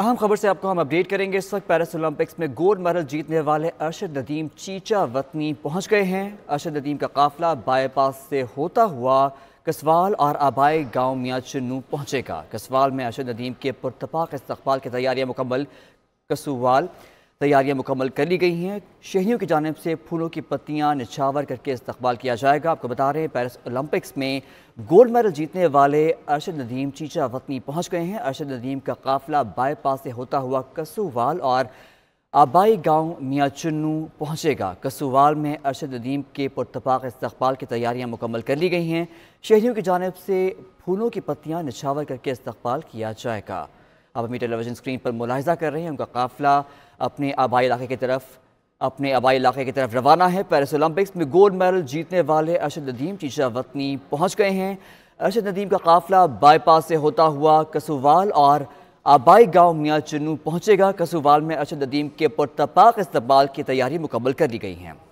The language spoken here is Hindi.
अहम खबर से आपको हम अपडेट करेंगे इस वक्त पैरिस ओलंपिक्स में गोल्ड मेडल जीतने वाले अरशद नदीम चीचा वतनी पहुंच गए हैं अरशद नदीम का काफिला बाईपास से होता हुआ कसवाल और आबाई गांव मियाँ चन्नू पहुंचेगा कसवाल में अरशद नदीम के पुरतपाक इस्तकबाल की तैयारियां मुकम्मल कसुवाल तैयारियां मुकम्मल कर ली गई हैं शहरीों की जानब से फूलों की पत्तियां निछावर करके इस्तबाल किया जाएगा आपको बता रहे हैं पेरिस ओलंपिक्स में गोल्ड मेडल जीतने वाले अरशद नदीम चीचा वतनी पहुंच गए हैं अरशद नदीम का काफिला बाईपास से होता हुआ कसूवाल और आबाई गांव मियाँ चुन्नू पहुँचेगा कसूवाल में अरशद नदीम के पुरतपाक इस्तबाल की तैयारियाँ मुकम्मल कर ली गई हैं शहरीों की जानब से फूलों की पत्तियाँ निछावर करके इस्तबाल किया जाएगा आप अपनी टेलीविज़न स्क्रीन पर मुलाहजा कर रहे हैं उनका काफिला अपने आबाई इलाके की तरफ अपने आबाई इलाके की तरफ रवाना है पेरिस ओलंपिक्स में गोल्ड मेडल जीतने वाले अरशद नदीम चीशा वतनी पहुँच गए हैं अरशद नदीम का काफिला बाईपास से होता हुआ कसुवाल और आबाई गांव मियाँ चन्नू पहुँचेगा कसुवाल में अरशद नदीम के पुरतपाक इस्तेमाल की तैयारी मुकम्मल कर दी गई है